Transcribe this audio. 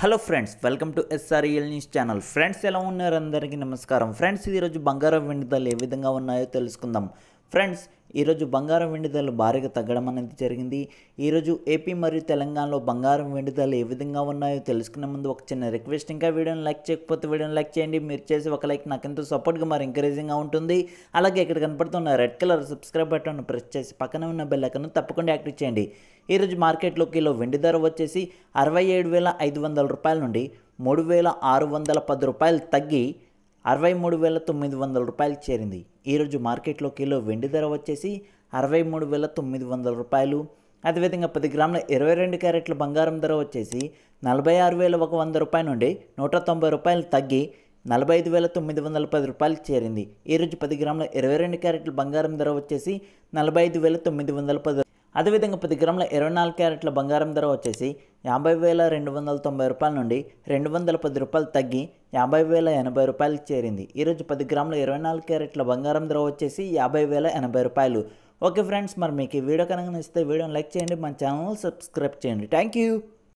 hello friends welcome to SREL news e channel friends ఎలా ఉన్నారు అందరికీ నమస్కారం ఫ్రెండ్స్ ఈరోజు బంగారం వెండి ధరలు ఏ విధంగా ఉన్నాయో తెలుసుకుందాం ఫ్రెండ్స్ ఈరోజు బంగారం వెండి ధరలు భారీగా తగ్గడం అనేది జరిగింది ఈరోజు ఏపీ మరియు తెలంగాణలో బంగారం వెండి ధరలు ఏ విధంగా ఉన్నాయో తెలుసుకునే ముందు ఒక చిన్న రిక్వెస్ట్ ఇంకా వీడియోని లైక్ చేయకపోతే వీడియోని లైక్ చేయండి మీరు చేసి ఒక లైక్ నాకు ఎంతో సపోర్ట్గా మరి ఎంకరేజింగ్గా ఉంటుంది అలాగే ఇక్కడ కనపడుతున్న red colour subscribe button press చేసి పక్కన ఉన్న బెల్ తప్పకుండా యాక్టివ్ చేయండి ఈరోజు మార్కెట్లో కిలో వెండి ధర వచ్చేసి అరవై ఏడు వేల ఐదు వందల రూపాయల నుండి మూడు వేల ఆరు వందల పది రూపాయలు తగ్గి అరవై మూడు వేల తొమ్మిది వందల రూపాయలు చేరింది ఈరోజు మార్కెట్లో కిలో వెండి ధర వచ్చేసి అరవై మూడు వేల తొమ్మిది వందల రూపాయలు అదేవిధంగా పది గ్రాముల ఇరవై రెండు క్యారెట్ల బంగారం ధర వచ్చేసి నలభై ఆరు వేల ఒక వంద రూపాయల నుండి నూట తొంభై రూపాయలు తగ్గి నలభై ఐదు వేల తొమ్మిది వందల పది రూపాయలు చేరింది ఈరోజు పది గ్రాముల ఇరవై రెండు క్యారెట్ల బంగారం ధర వచ్చేసి నలభై ఐదు వేల తొమ్మిది వందల పది అదేవిధంగా పది గ్రాముల ఇరవై నాలుగు క్యారెట్ల బంగారం ధర వచ్చేసి యాభై వేల రెండు వందల తొంభై రూపాయల నుండి రెండు వందల పది రూపాయలు తగ్గి యాభై వేల ఎనభై రూపాయలకు చేరింది ఈరోజు పది గ్రాముల ఇరవై నాలుగు క్యారెట్ల బంగారం ధర వచ్చేసి యాభై వేల ఎనభై రూపాయలు ఓకే ఫ్రెండ్స్ మరి మీకు ఈ వీడియో కనుక నచ్చితే వీడియోని లైక్ చేయండి మన ఛానల్ సబ్స్క్రైబ్ చేయండి థ్యాంక్ యూ